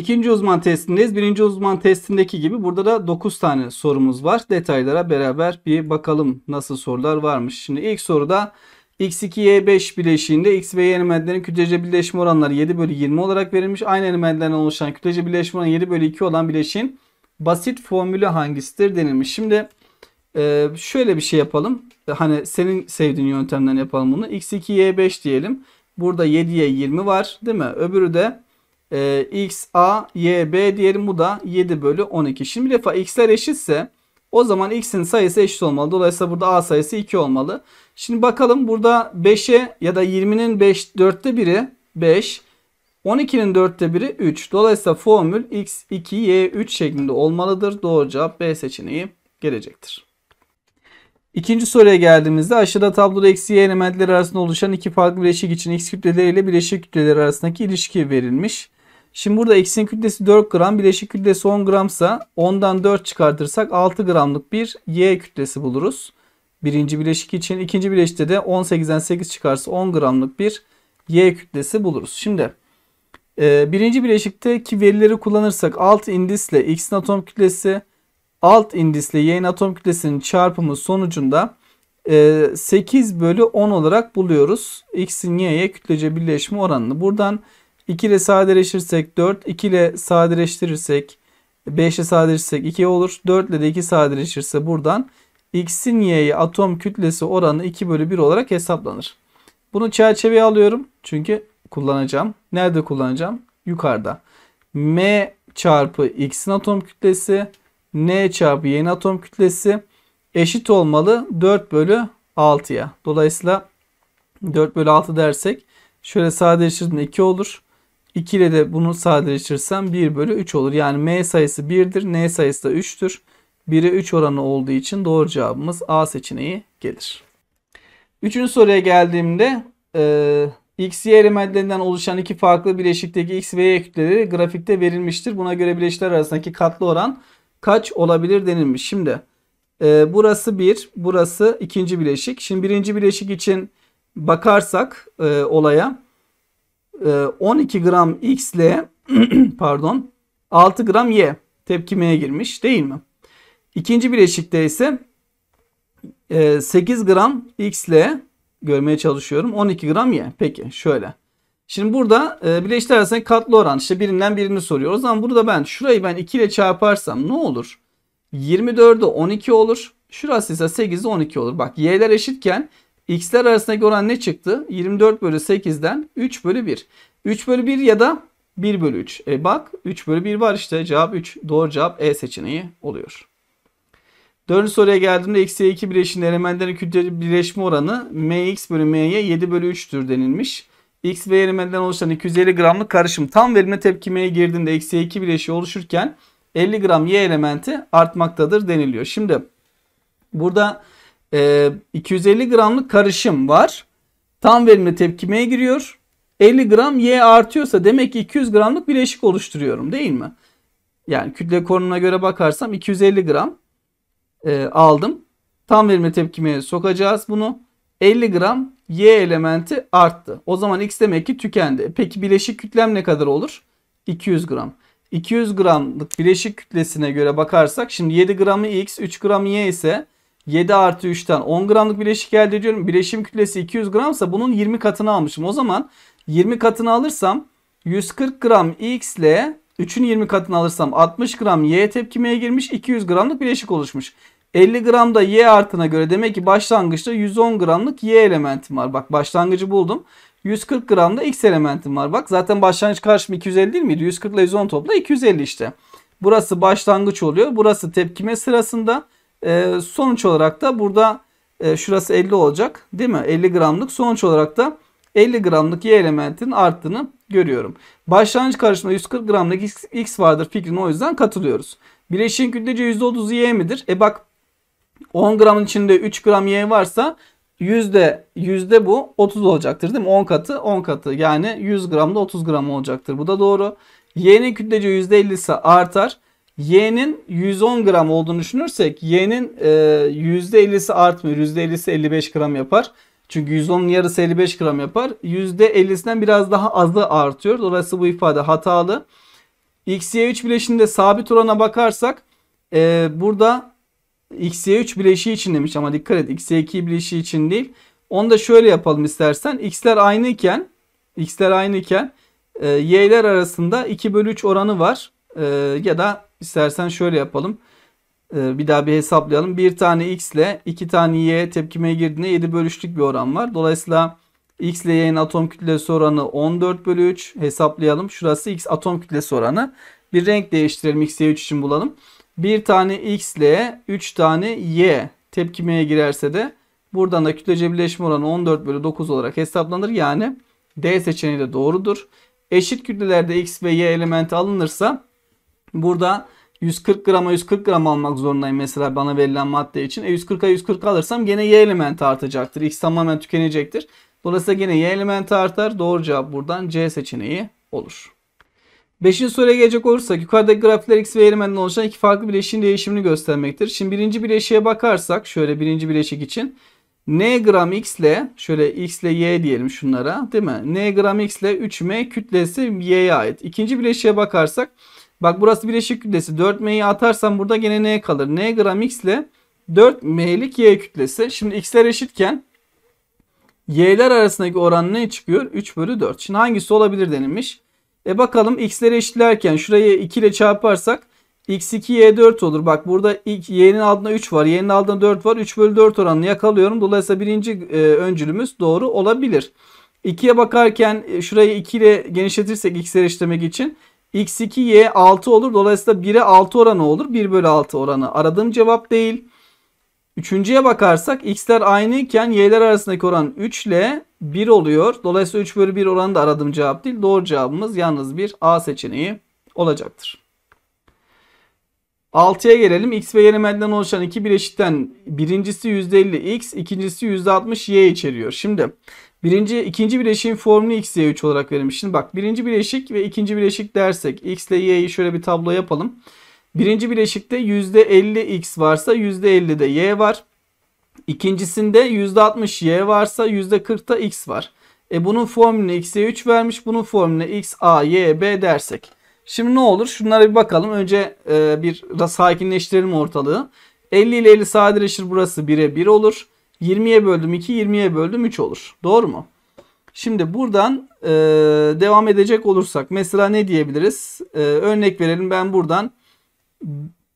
İkinci uzman testindeyiz. Birinci uzman testindeki gibi burada da 9 tane sorumuz var. Detaylara beraber bir bakalım nasıl sorular varmış. Şimdi ilk soruda X2Y5 bileşiğinde X ve Y elementlerin kütlece birleşme oranları 7 bölü 20 olarak verilmiş. Aynı elementlerden oluşan kütlece birleşme oranı 7 bölü 2 olan bileşiğin basit formülü hangisidir denilmiş. Şimdi e, şöyle bir şey yapalım. E, hani senin sevdiğin yöntemden yapalım bunu. X2Y5 diyelim. Burada 7'ye 20 var değil mi? Öbürü de e, x a y b diyelim bu da 7 bölü 12. Şimdi bir defa x'ler eşitse o zaman x'in sayısı eşit olmalı. Dolayısıyla burada a sayısı 2 olmalı. Şimdi bakalım burada 5'e ya da 20'nin 5 4'te biri 5. 12'nin 4'te biri 3. Dolayısıyla formül x2 y3 şeklinde olmalıdır. Doğru cevap B seçeneği gelecektir. İkinci soruya geldiğimizde aşağıda tabloda eksi y elementleri arasında oluşan iki farklı bileşik için x kütleleri ile bileşik kütleleri arasındaki ilişki verilmiş. Şimdi burada eksin kütlesi 4 gram, bileşik kütlesi 10 gramsa ondan 4 çıkartırsak 6 gramlık bir Y kütlesi buluruz. Birinci bileşik için ikinci bileşikte de 18'den 8 çıkarsa 10 gramlık bir Y kütlesi buluruz. Şimdi e, birinci bileşikteki verileri kullanırsak alt indisle X'in atom kütlesi alt indisle Y'nin atom kütlesinin çarpımı sonucunda 8 e, bölü 10 olarak buluyoruz. X'in Y'ye kütlece birleşme oranını. Buradan 2 ile sadeleşirsek 4. 2 ile sadeleştirirsek 5 ile sadeleşirsek 2 olur. 4 ile de 2 sadeleşirse buradan x'in y'ye atom kütlesi oranı 2 bölü 1 olarak hesaplanır. Bunu çerçeveye alıyorum. Çünkü kullanacağım. Nerede kullanacağım? Yukarıda. M çarpı x'in atom kütlesi n çarpı y'nin atom kütlesi eşit olmalı 4 bölü 6'ya. Dolayısıyla 4 bölü 6 dersek şöyle sadeleştirdiğinde 2 olur. 2 ile de bunu sadeleştirirsem 1 bölü 3 olur. Yani M sayısı 1'dir. N sayısı da 3'tür. 1'e 3 oranı olduğu için doğru cevabımız A seçeneği gelir. Üçüncü soruya geldiğimde e, x, y elementlerinden oluşan iki farklı bileşikteki x ve y kütleleri grafikte verilmiştir. Buna göre bileşikler arasındaki katlı oran kaç olabilir denilmiş. Şimdi e, burası 1, burası ikinci bileşik. Şimdi birinci bileşik için bakarsak e, olaya 12 ee, gram X ile pardon 6 gram Y tepkimeye girmiş değil mi? İkinci bileşikte ise 8 e, gram X ile görmeye çalışıyorum. 12 gram Y. Peki şöyle. Şimdi burada e, bileşikler katlı oran işte birinden birini soruyor. O zaman burada ben şurayı ben 2 ile çarparsam ne olur? 24'e 12 olur. Şurası ise 8'e 12 olur. Bak y'ler eşitken x'ler arasındaki oran ne çıktı? 24 bölü 8'den 3 bölü 1. 3 bölü 1 ya da 1 bölü 3. E bak 3 bölü 1 var işte. Cevap 3. Doğru cevap E seçeneği oluyor. Dördüncü soruya geldiğimde eksiye 2 bileşinin elementlerin kütle birleşme oranı mx bölü m'ye 7 bölü 3'tür denilmiş. X ve elementinden oluşan 250 gramlık karışım tam verimle tepkimeye girdiğinde eksiye 2 bileşiği oluşurken 50 gram Y elementi artmaktadır deniliyor. Şimdi burada e, ee, 250 gramlık karışım var. Tam verimle tepkimeye giriyor. 50 gram Y artıyorsa demek ki 200 gramlık bileşik oluşturuyorum değil mi? Yani kütle konumuna göre bakarsam 250 gram e, aldım. Tam verimle tepkimeye sokacağız bunu. 50 gram Y elementi arttı. O zaman X demek ki tükendi. E, peki bileşik kütlem ne kadar olur? 200 gram. 200 gramlık bileşik kütlesine göre bakarsak şimdi 7 gramı X, 3 gram Y ise 7 artı 3'ten 10 gramlık bileşik elde ediyorum. Bileşim kütlesi 200 gramsa bunun 20 katını almışım. O zaman 20 katını alırsam 140 gram X ile 3'ün 20 katını alırsam 60 gram Y tepkimeye girmiş 200 gramlık bileşik oluşmuş. 50 gram da Y artına göre demek ki başlangıçta 110 gramlık Y elementim var. Bak başlangıcı buldum. 140 gram da X elementim var. Bak zaten başlangıç karşım 250 değil miydi? 140 ile 110 topla 250 işte. Burası başlangıç oluyor. Burası tepkime sırasında. E, sonuç olarak da burada e, şurası 50 olacak değil mi? 50 gramlık sonuç olarak da 50 gramlık Y elementinin arttığını görüyorum. Başlangıç karışımında 140 gramlık X, X vardır fikrine o yüzden katılıyoruz. Bileşiğin kütlece %30 Y midir? E bak 10 gramın içinde 3 gram Y varsa yüzde yüzde bu 30 olacaktır değil mi? 10 katı 10 katı yani 100 gramda 30 gram olacaktır. Bu da doğru. Y'nin kütlece %50 ise artar. Y'nin 110 gram olduğunu düşünürsek Y'nin e, %50'si artmıyor. %50'si 55 gram yapar. Çünkü 110'un yarısı 55 gram yapar. %50'sinden biraz daha azı artıyor. Dolayısıyla bu ifade hatalı. XY3 bileşinde sabit orana bakarsak e, burada XY3 bileşiği için demiş ama dikkat et XY2 bileşiği için değil. Onu da şöyle yapalım istersen. X'ler aynı X'ler aynı e, Y'ler arasında 2 bölü 3 oranı var. E, ya da istersen şöyle yapalım. E, bir daha bir hesaplayalım. Bir tane x ile iki tane y tepkimeye girdiğinde 7 bölüşlük bir oran var. Dolayısıyla x ile y'nin atom kütlesi oranı 14 bölü 3 hesaplayalım. Şurası x atom kütlesi oranı. Bir renk değiştirelim x, y 3 için bulalım. Bir tane x ile 3 tane y tepkimeye girerse de buradan da kütlece birleşme oranı 14 bölü 9 olarak hesaplanır. Yani D seçeneği de doğrudur. Eşit kütlelerde x ve y elementi alınırsa Burada 140 grama 140 gram almak zorundayım mesela bana verilen madde için. E 140'a 140 alırsam gene y elementi artacaktır. X tamamen tükenecektir. Dolayısıyla gene y elementi artar. Doğru cevap buradan C seçeneği olur. Beşinci soruya gelecek olursak yukarıdaki grafikler x ve elemenden oluşan iki farklı bileşiğin değişimini göstermektir. Şimdi birinci bileşiğe bakarsak şöyle birinci bileşik için n gram x ile şöyle x ile y diyelim şunlara değil mi? n gram x ile 3m kütlesi y'ye ait. İkinci bileşiğe bakarsak Bak burası bileşik kütlesi. 4M'yi atarsam burada gene N kalır. N gram X ile 4M'lik Y kütlesi. Şimdi X'ler eşitken Y'ler arasındaki oran ne çıkıyor? 3 bölü 4. Şimdi hangisi olabilir denilmiş. E bakalım X'leri eşitlerken şurayı 2 ile çarparsak X2 Y4 olur. Bak burada Y'nin altında 3 var. Y'nin altında 4 var. 3 bölü 4 oranını yakalıyorum. Dolayısıyla birinci e, öncülümüz doğru olabilir. 2'ye bakarken e, şurayı 2 ile genişletirsek X'leri eşitlemek için X2 Y 6 olur. Dolayısıyla 1'e 6 oranı olur. 1 bölü 6 oranı aradığım cevap değil. Üçüncüye bakarsak x'ler aynı iken y'ler arasındaki oran 3 ile 1 oluyor. Dolayısıyla 3 bölü 1 oranı da aradığım cevap değil. Doğru cevabımız yalnız bir A seçeneği olacaktır. 6'ya gelelim. X ve y'nin oluşan iki bileşikten birincisi %50 X, ikincisi %60 Y içeriyor. Şimdi Birinci, ikinci bileşiğin formülü x, y 3 olarak verilmiş. Şimdi bak birinci bileşik ve ikinci bileşik dersek x ile y'yi şöyle bir tablo yapalım. Birinci bileşikte %50 x varsa %50 de y var. İkincisinde %60 y varsa %40 da x var. E bunun formülü x'e 3 vermiş. Bunun formülü x, a, y, b dersek. Şimdi ne olur? Şunlara bir bakalım. Önce e, bir sakinleştirelim ortalığı. 50 ile 50 sadeleşir burası 1'e 1 olur. 20'ye böldüm 2, 20'ye böldüm 3 olur. Doğru mu? Şimdi buradan e, devam edecek olursak mesela ne diyebiliriz? E, örnek verelim ben buradan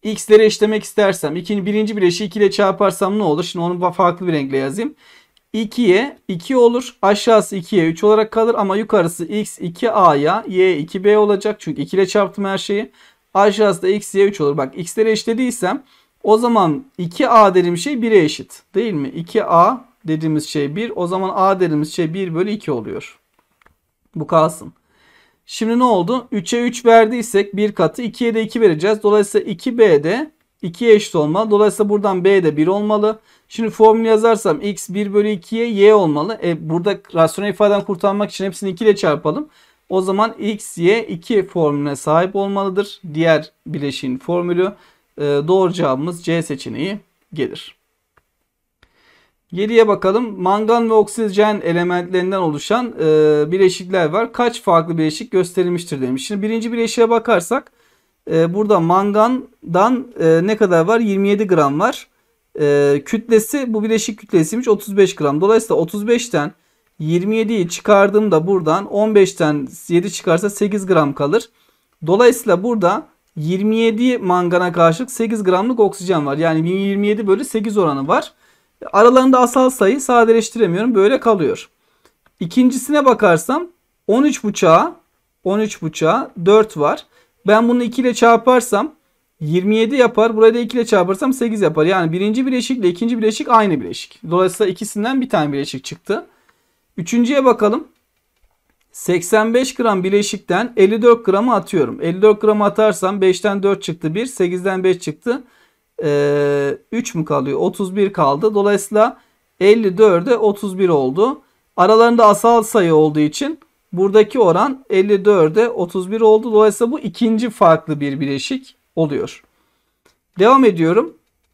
x'leri eşlemek istersem ikinci, birinci bileşi 2 ile çarparsam ne olur? Şimdi onu farklı bir renkle yazayım. 2'ye 2 olur. Aşağısı 2'ye 3 olarak kalır ama yukarısı x 2a'ya y 2b olacak. Çünkü 2 ile çarptım her şeyi. Aşağısı da x'ye 3 olur. Bak x'leri eşlediysem o zaman 2A dediğim şey 1'e eşit. Değil mi? 2A dediğimiz şey 1. O zaman A dediğimiz şey 1 bölü 2 oluyor. Bu kalsın. Şimdi ne oldu? 3'e 3 verdiysek 1 katı 2'ye de 2 vereceğiz. Dolayısıyla 2B de 2'ye eşit olmalı. Dolayısıyla buradan B de 1 olmalı. Şimdi formülü yazarsam x 1 bölü 2'ye y olmalı. E burada rasyonel ifadeden kurtarmak için hepsini 2 ile çarpalım. O zaman x, y 2 formülüne sahip olmalıdır. Diğer bileşiğin formülü. Ee, doğru cevabımız C seçeneği gelir. 7'ye bakalım. Mangan ve oksijen elementlerinden oluşan e, bileşikler var. Kaç farklı bileşik gösterilmiştir demiş. Şimdi birinci bileşiğe bakarsak e, burada mangandan e, ne kadar var? 27 gram var. E, kütlesi bu bileşik kütlesiymiş 35 gram. Dolayısıyla 35'ten 27'yi çıkardığımda buradan 15'ten 7 çıkarsa 8 gram kalır. Dolayısıyla burada 27 mangana karşılık 8 gramlık oksijen var. Yani 1027 bölü 8 oranı var. Aralarında asal sayı sadeleştiremiyorum. Böyle kalıyor. İkincisine bakarsam 13 buçağı 13 buçağı 4 var. Ben bunu 2 ile çarparsam 27 yapar. Burayı da 2 ile çarparsam 8 yapar. Yani birinci bileşikle ikinci bileşik aynı bileşik. Dolayısıyla ikisinden bir tane bileşik çıktı. Üçüncüye bakalım. 85 gram bileşikten 54 gramı atıyorum. 54 gram atarsam 5'ten 4 çıktı 1, 8'den 5 çıktı. Ee, 3 mü kalıyor? 31 kaldı. Dolayısıyla 54'e 31 oldu. Aralarında asal sayı olduğu için buradaki oran 54'e 31 oldu. Dolayısıyla bu ikinci farklı bir bileşik oluyor. Devam ediyorum.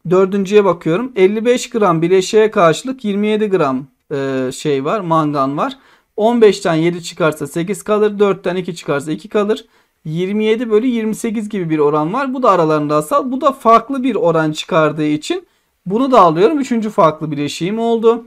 Dördüncüye bakıyorum. 55 gram bileşiğe karşılık 27 gram e, şey var, mangan var. 15'ten 7 çıkarsa 8 kalır. 4'ten 2 çıkarsa 2 kalır. 27 bölü 28 gibi bir oran var. Bu da aralarında asal. Bu da farklı bir oran çıkardığı için bunu da alıyorum. Üçüncü farklı bileşiğim oldu.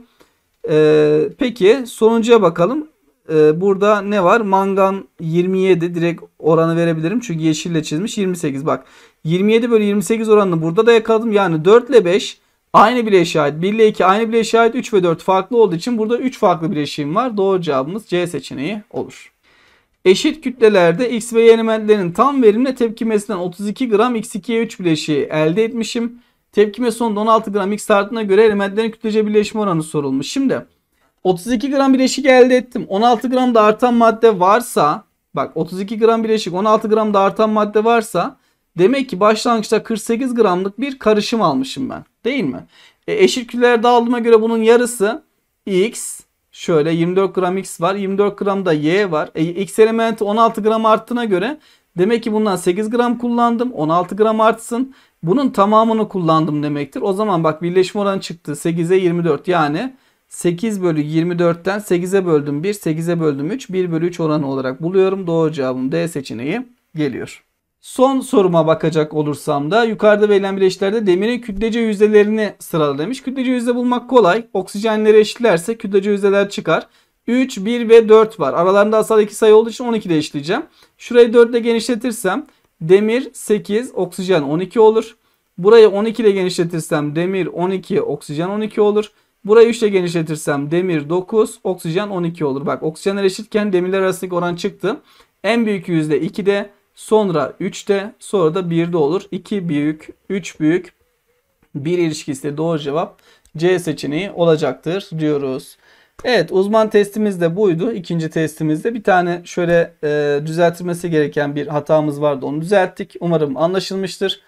Ee, peki sonuncuya bakalım. Ee, burada ne var? Mangan 27 direkt oranı verebilirim. Çünkü yeşille çizmiş 28. Bak 27 bölü 28 oranını burada da yakaladım. Yani 4 ile 5 Aynı bileşiğe ait 1 ile 2 aynı bileşiğe ait 3 ve 4 farklı olduğu için burada 3 farklı bileşiğim var. Doğru cevabımız C seçeneği olur. Eşit kütlelerde X ve Y elementlerinin tam verimle tepkimesinden 32 gram X2Y3 bileşiği elde etmişim. Tepkime sonunda 16 gram X artına göre elementlerin kütlece birleşme oranı sorulmuş. Şimdi 32 gram bileşik elde ettim. 16 gram da artan madde varsa bak 32 gram bileşik 16 gram da artan madde varsa demek ki başlangıçta 48 gramlık bir karışım almışım ben. Değil mi? E, eşit küreler dağıldığıma göre bunun yarısı x şöyle 24 gram x var. 24 gram da y var. E, x elementi 16 gram arttığına göre demek ki bundan 8 gram kullandım. 16 gram artsın. Bunun tamamını kullandım demektir. O zaman bak birleşme oranı çıktı. 8'e 24 yani 8 bölü 24'ten 8'e böldüm 1, 8'e böldüm 3, 1 bölü 3 oranı olarak buluyorum. Doğru cevabım D seçeneği geliyor. Son soruma bakacak olursam da yukarıda verilen bileşlerde demirin kütlece yüzdelerini sıralamış. Kütlece yüzde bulmak kolay. Oksijenleri eşitlerse kütlece yüzdeler çıkar. 3, 1 ve 4 var. Aralarında asal iki sayı olduğu için 12 ile eşitleyeceğim. Şurayı 4 ile genişletirsem demir 8, oksijen 12 olur. Burayı 12 ile genişletirsem demir 12, oksijen 12 olur. Burayı 3 ile genişletirsem demir 9, oksijen 12 olur. Bak oksijenler eşitken demirler arasındaki oran çıktı. En büyük yüzde 2 de Sonra 3'te sonra da 1'de olur. 2 büyük 3 büyük bir ilişkisi doğru cevap C seçeneği olacaktır diyoruz. Evet uzman testimiz de buydu. İkinci testimizde bir tane şöyle e, düzeltilmesi gereken bir hatamız vardı. Onu düzelttik. Umarım anlaşılmıştır.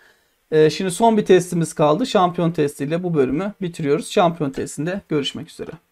E, şimdi son bir testimiz kaldı. Şampiyon testiyle bu bölümü bitiriyoruz. Şampiyon testinde görüşmek üzere.